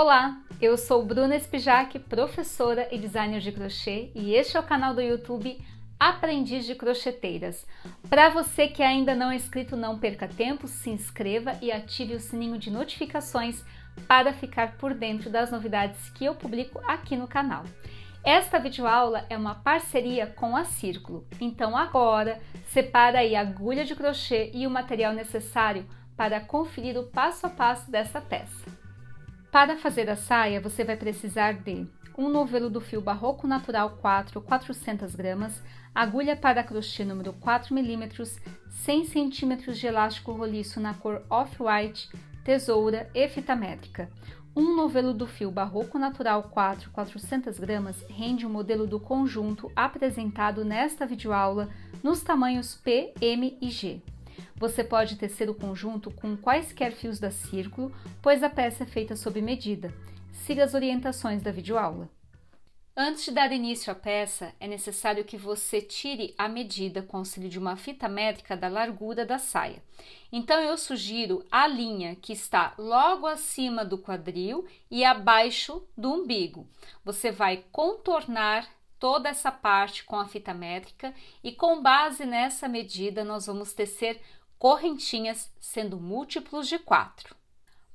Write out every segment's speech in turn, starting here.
Olá, eu sou Bruna Espijac, professora e designer de crochê, e este é o canal do YouTube Aprendiz de Crocheteiras. Para você que ainda não é inscrito, não perca tempo, se inscreva e ative o sininho de notificações para ficar por dentro das novidades que eu publico aqui no canal. Esta videoaula é uma parceria com a Círculo, então agora separa aí a agulha de crochê e o material necessário para conferir o passo a passo dessa peça. Para fazer a saia, você vai precisar de um novelo do fio Barroco Natural 4, 400 gramas, agulha para crochê número 4 mm, 100 cm de elástico roliço na cor off-white, tesoura e fita métrica. Um novelo do fio Barroco Natural 4, 400 gramas rende o um modelo do conjunto apresentado nesta videoaula nos tamanhos P, M e G. Você pode tecer o conjunto com quaisquer fios da círculo, pois a peça é feita sob medida. Siga as orientações da videoaula. Antes de dar início à peça, é necessário que você tire a medida com auxílio de uma fita métrica da largura da saia. Então eu sugiro a linha que está logo acima do quadril e abaixo do umbigo. Você vai contornar toda essa parte com a fita métrica e com base nessa medida nós vamos tecer correntinhas, sendo múltiplos de 4.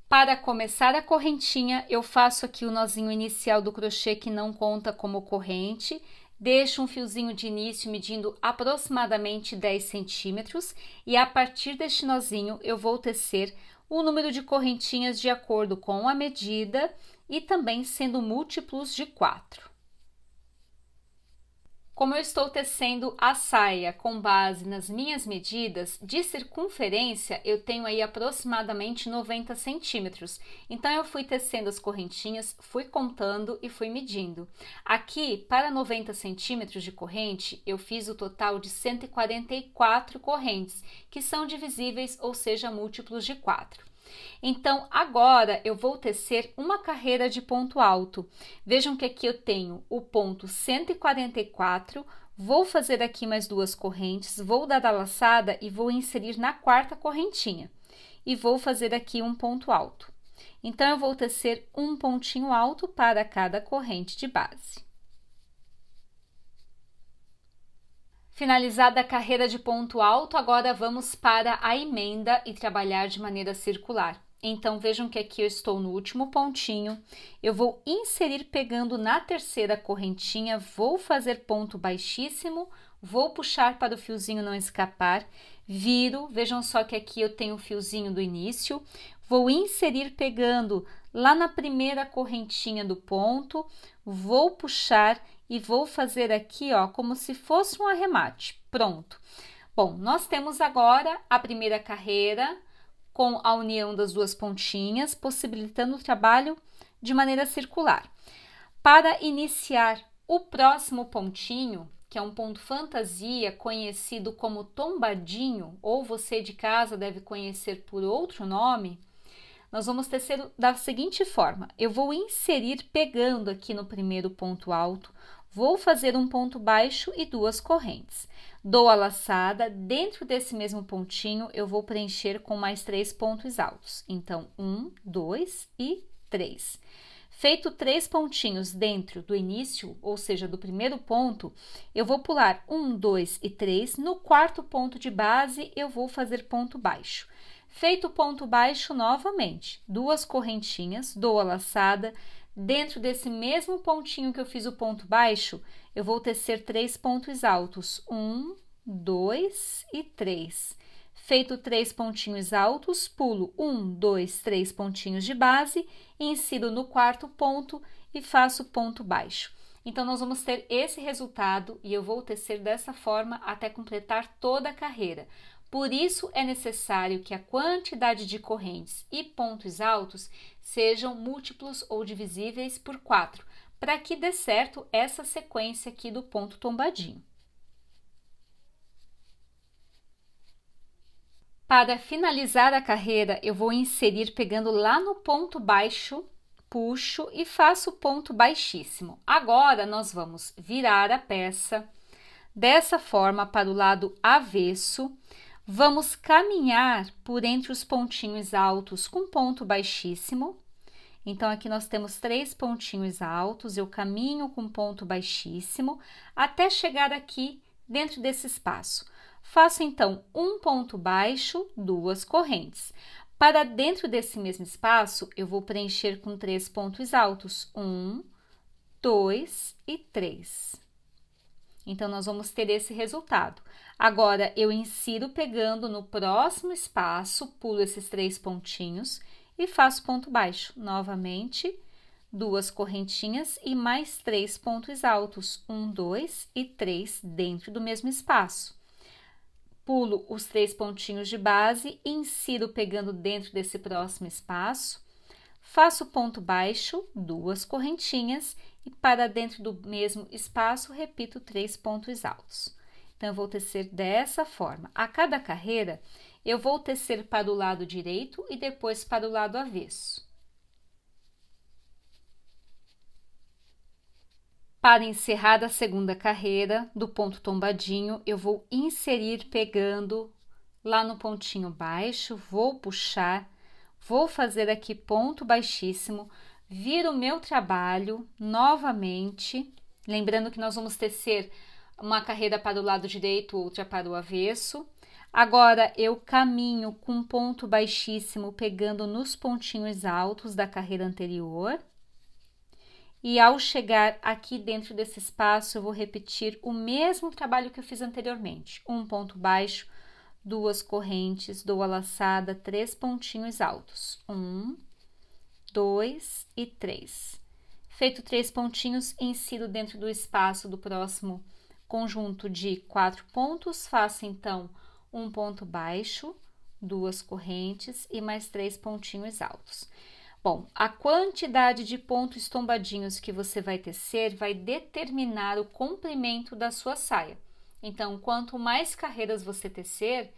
Para começar a correntinha, eu faço aqui o nozinho inicial do crochê que não conta como corrente, deixo um fiozinho de início medindo aproximadamente 10 centímetros e a partir deste nozinho eu vou tecer o número de correntinhas de acordo com a medida e também sendo múltiplos de 4. Como eu estou tecendo a saia com base nas minhas medidas, de circunferência eu tenho aí aproximadamente 90 centímetros. Então eu fui tecendo as correntinhas, fui contando e fui medindo. Aqui, para 90 centímetros de corrente, eu fiz o total de 144 correntes, que são divisíveis, ou seja, múltiplos de 4. Então, agora eu vou tecer uma carreira de ponto alto. Vejam que aqui eu tenho o ponto 144, vou fazer aqui mais duas correntes, vou dar a laçada e vou inserir na quarta correntinha. E vou fazer aqui um ponto alto. Então, eu vou tecer um pontinho alto para cada corrente de base. Finalizada a carreira de ponto alto, agora vamos para a emenda e trabalhar de maneira circular. Então vejam que aqui eu estou no último pontinho, eu vou inserir pegando na terceira correntinha, vou fazer ponto baixíssimo, vou puxar para o fiozinho não escapar, viro, vejam só que aqui eu tenho o fiozinho do início, vou inserir pegando lá na primeira correntinha do ponto, vou puxar e vou fazer aqui, ó, como se fosse um arremate. Pronto. Bom, nós temos agora a primeira carreira com a união das duas pontinhas, possibilitando o trabalho de maneira circular. Para iniciar o próximo pontinho, que é um ponto fantasia conhecido como tombadinho, ou você de casa deve conhecer por outro nome, nós vamos tecer da seguinte forma: eu vou inserir pegando aqui no primeiro ponto alto, vou fazer um ponto baixo e duas correntes. Dou a laçada, dentro desse mesmo pontinho eu vou preencher com mais três pontos altos. Então, um, dois e três. Feito três pontinhos dentro do início, ou seja, do primeiro ponto, eu vou pular um, dois e três. No quarto ponto de base, eu vou fazer ponto baixo. Feito ponto baixo novamente, duas correntinhas, dou a laçada. Dentro desse mesmo pontinho que eu fiz o ponto baixo, eu vou tecer três pontos altos: um, dois e três feito três pontinhos altos, pulo um, dois, três pontinhos de base, insiro no quarto ponto e faço ponto baixo. Então, nós vamos ter esse resultado e eu vou tecer dessa forma até completar toda a carreira. Por isso, é necessário que a quantidade de correntes e pontos altos sejam múltiplos ou divisíveis por 4, para que dê certo essa sequência aqui do ponto tombadinho. Para finalizar a carreira, eu vou inserir pegando lá no ponto baixo, puxo e faço ponto baixíssimo. Agora, nós vamos virar a peça dessa forma para o lado avesso. Vamos caminhar por entre os pontinhos altos com ponto baixíssimo. Então, aqui nós temos três pontinhos altos, eu caminho com ponto baixíssimo até chegar aqui dentro desse espaço. Faço então um ponto baixo, duas correntes. Para dentro desse mesmo espaço, eu vou preencher com três pontos altos: um, dois e três. Então, nós vamos ter esse resultado. Agora, eu insiro pegando no próximo espaço, pulo esses três pontinhos e faço ponto baixo. Novamente, duas correntinhas e mais três pontos altos, um, dois e três dentro do mesmo espaço pulo os três pontinhos de base, insiro pegando dentro desse próximo espaço, faço ponto baixo, duas correntinhas e para dentro do mesmo espaço repito três pontos altos. Então, eu vou tecer dessa forma. A cada carreira, eu vou tecer para o lado direito e depois para o lado avesso. Para encerrar a segunda carreira, do ponto tombadinho, eu vou inserir pegando lá no pontinho baixo, vou puxar, vou fazer aqui ponto baixíssimo, viro o meu trabalho novamente, lembrando que nós vamos tecer uma carreira para o lado direito, outra para o avesso. Agora, eu caminho com ponto baixíssimo, pegando nos pontinhos altos da carreira anterior e ao chegar aqui dentro desse espaço, eu vou repetir o mesmo trabalho que eu fiz anteriormente: um ponto baixo, duas correntes, dou a laçada, três pontinhos altos. Um, dois e três. Feito três pontinhos, insiro dentro do espaço do próximo conjunto de quatro pontos, faço então um ponto baixo, duas correntes e mais três pontinhos altos. Bom, a quantidade de pontos tombadinhos que você vai tecer vai determinar o comprimento da sua saia. Então, quanto mais carreiras você tecer,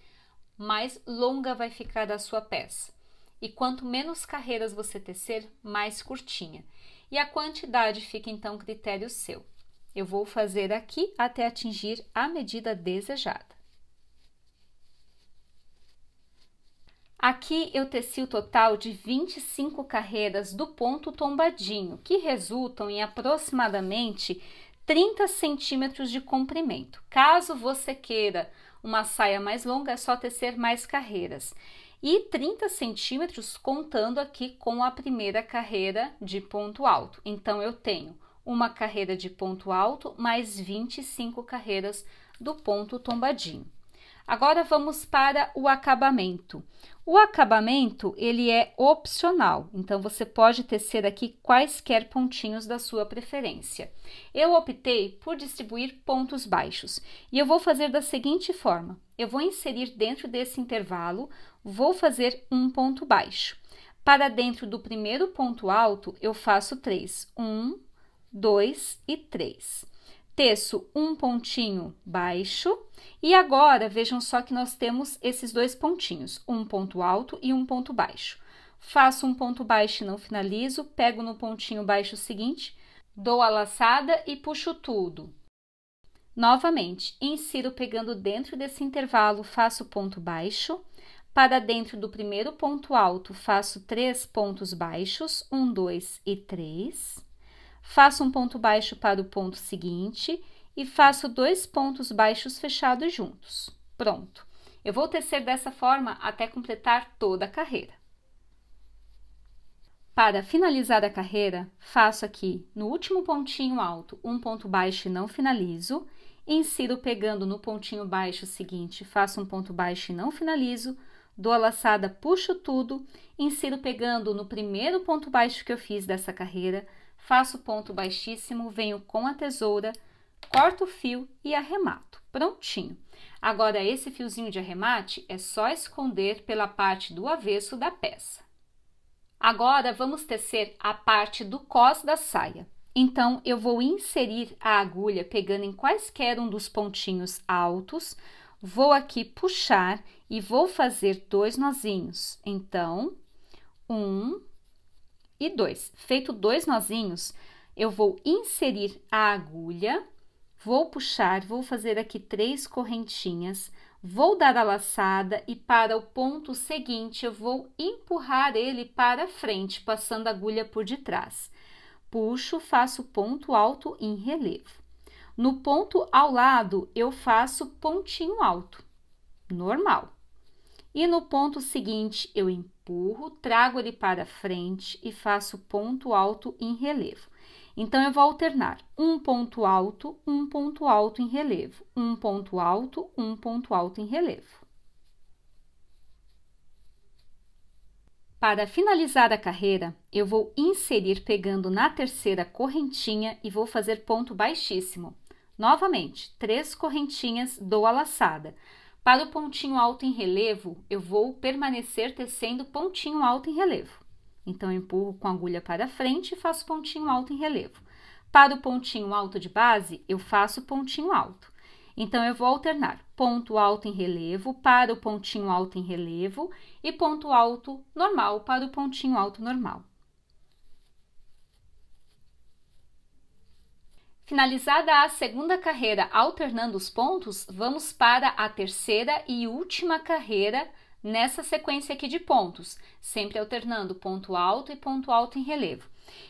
mais longa vai ficar a sua peça. E quanto menos carreiras você tecer, mais curtinha. E a quantidade fica então critério seu. Eu vou fazer aqui até atingir a medida desejada. Aqui eu teci o total de 25 carreiras do ponto tombadinho, que resultam em aproximadamente 30 centímetros de comprimento. Caso você queira uma saia mais longa, é só tecer mais carreiras. E 30 centímetros contando aqui com a primeira carreira de ponto alto. Então, eu tenho uma carreira de ponto alto mais 25 carreiras do ponto tombadinho. Agora vamos para o acabamento. O acabamento, ele é opcional, então você pode tecer aqui quaisquer pontinhos da sua preferência. Eu optei por distribuir pontos baixos e eu vou fazer da seguinte forma. Eu vou inserir dentro desse intervalo, vou fazer um ponto baixo. Para dentro do primeiro ponto alto, eu faço três. Um, dois e três teço um pontinho baixo e agora vejam só que nós temos esses dois pontinhos, um ponto alto e um ponto baixo. Faço um ponto baixo e não finalizo, pego no pontinho baixo seguinte, dou a laçada e puxo tudo. Novamente, insiro pegando dentro desse intervalo, faço ponto baixo, para dentro do primeiro ponto alto, faço três pontos baixos, um, dois e três faço um ponto baixo para o ponto seguinte e faço dois pontos baixos fechados juntos. Pronto. Eu vou tecer dessa forma até completar toda a carreira. Para finalizar a carreira, faço aqui no último pontinho alto um ponto baixo e não finalizo, insiro pegando no pontinho baixo seguinte, faço um ponto baixo e não finalizo, dou a laçada, puxo tudo, insiro pegando no primeiro ponto baixo que eu fiz dessa carreira, faço ponto baixíssimo, venho com a tesoura, corto o fio e arremato. Prontinho. Agora, esse fiozinho de arremate é só esconder pela parte do avesso da peça. Agora, vamos tecer a parte do cós da saia. Então, eu vou inserir a agulha pegando em quaisquer um dos pontinhos altos, vou aqui puxar e vou fazer dois nozinhos. Então, um, e dois, Feito dois nozinhos, eu vou inserir a agulha, vou puxar, vou fazer aqui três correntinhas, vou dar a laçada e para o ponto seguinte eu vou empurrar ele para frente, passando a agulha por detrás. Puxo, faço ponto alto em relevo. No ponto ao lado eu faço pontinho alto, normal. E no ponto seguinte eu empurro empurro, trago ele para frente e faço ponto alto em relevo. Então, eu vou alternar um ponto alto, um ponto alto em relevo, um ponto alto, um ponto alto em relevo. Para finalizar a carreira, eu vou inserir pegando na terceira correntinha e vou fazer ponto baixíssimo. Novamente, três correntinhas, dou a laçada. Para o pontinho alto em relevo, eu vou permanecer tecendo pontinho alto em relevo. Então, eu empurro com a agulha para frente e faço pontinho alto em relevo. Para o pontinho alto de base, eu faço pontinho alto. Então, eu vou alternar ponto alto em relevo para o pontinho alto em relevo e ponto alto normal para o pontinho alto normal. Finalizada a segunda carreira alternando os pontos, vamos para a terceira e última carreira nessa sequência aqui de pontos, sempre alternando ponto alto e ponto alto em relevo.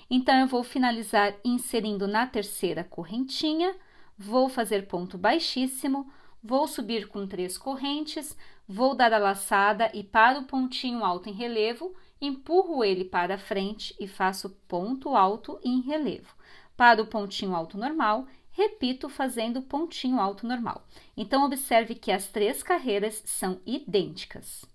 Então, eu vou finalizar inserindo na terceira correntinha, vou fazer ponto baixíssimo, vou subir com três correntes, vou dar a laçada e para o pontinho alto em relevo, empurro ele para frente e faço ponto alto em relevo. Para o pontinho alto normal, repito fazendo pontinho alto normal. Então, observe que as três carreiras são idênticas.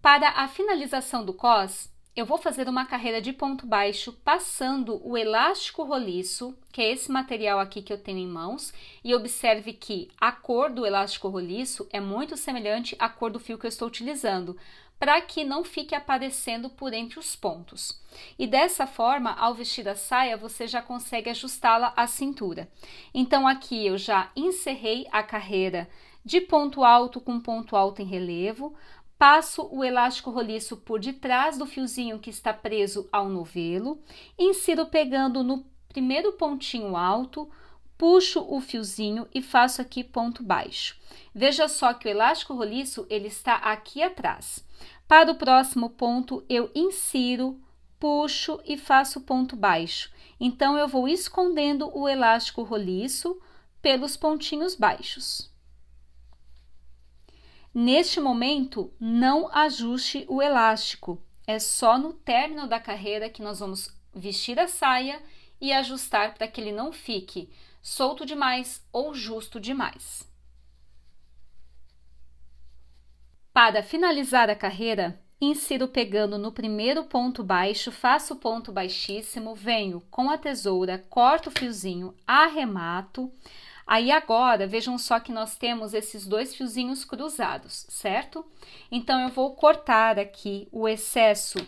Para a finalização do cos, eu vou fazer uma carreira de ponto baixo passando o elástico roliço, que é esse material aqui que eu tenho em mãos, e observe que a cor do elástico roliço é muito semelhante à cor do fio que eu estou utilizando para que não fique aparecendo por entre os pontos. E dessa forma, ao vestir a saia, você já consegue ajustá-la à cintura. Então aqui eu já encerrei a carreira de ponto alto com ponto alto em relevo, passo o elástico roliço por detrás do fiozinho que está preso ao novelo, insiro pegando no primeiro pontinho alto, puxo o fiozinho e faço aqui ponto baixo. Veja só que o elástico roliço ele está aqui atrás. Para o próximo ponto eu insiro, puxo e faço ponto baixo. Então eu vou escondendo o elástico roliço pelos pontinhos baixos. Neste momento, não ajuste o elástico. É só no término da carreira que nós vamos vestir a saia e ajustar para que ele não fique solto demais ou justo demais. Para finalizar a carreira, insiro pegando no primeiro ponto baixo, faço ponto baixíssimo, venho com a tesoura, corto o fiozinho, arremato. Aí agora, vejam só que nós temos esses dois fiozinhos cruzados, certo? Então eu vou cortar aqui o excesso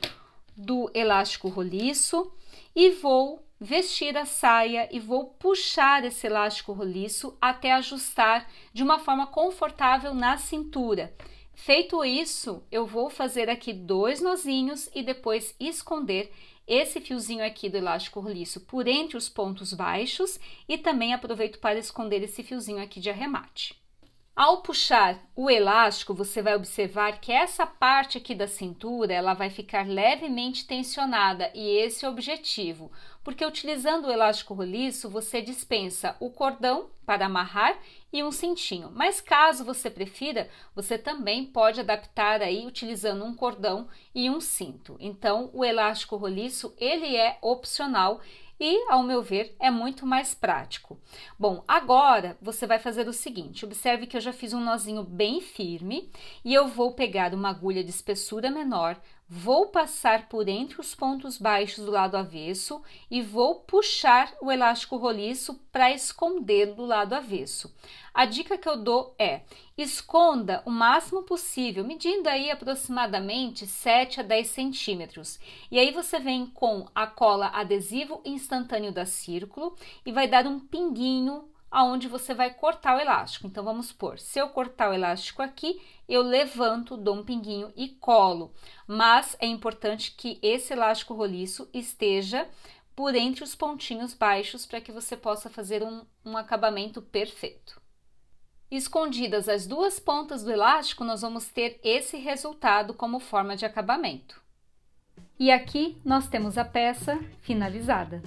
do elástico roliço e vou vestir a saia e vou puxar esse elástico roliço até ajustar de uma forma confortável na cintura. Feito isso, eu vou fazer aqui dois nozinhos e depois esconder esse fiozinho aqui do elástico roliço por entre os pontos baixos e também aproveito para esconder esse fiozinho aqui de arremate. Ao puxar o elástico, você vai observar que essa parte aqui da cintura, ela vai ficar levemente tensionada e esse é o objetivo, porque utilizando o elástico roliço, você dispensa o cordão para amarrar e um cintinho. Mas caso você prefira, você também pode adaptar aí utilizando um cordão e um cinto. Então, o elástico roliço, ele é opcional e, ao meu ver, é muito mais prático. Bom, agora você vai fazer o seguinte: observe que eu já fiz um nozinho bem firme e eu vou pegar uma agulha de espessura menor, Vou passar por entre os pontos baixos do lado avesso e vou puxar o elástico roliço para escondê-lo do lado avesso. A dica que eu dou é: esconda o máximo possível, medindo aí aproximadamente 7 a 10 centímetros. E aí você vem com a cola adesivo instantâneo da Círculo e vai dar um pinguinho aonde você vai cortar o elástico. Então, vamos supor, se eu cortar o elástico aqui, eu levanto, dou um pinguinho e colo. Mas é importante que esse elástico roliço esteja por entre os pontinhos baixos para que você possa fazer um, um acabamento perfeito. Escondidas as duas pontas do elástico, nós vamos ter esse resultado como forma de acabamento. E aqui nós temos a peça finalizada.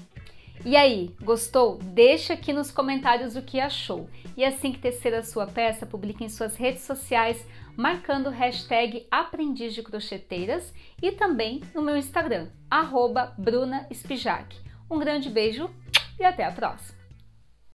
E aí, gostou? Deixa aqui nos comentários o que achou. E assim que tecer a sua peça, publique em suas redes sociais marcando hashtag aprendiz de crocheteiras e também no meu Instagram, arroba Bruna Spijak. Um grande beijo e até a próxima!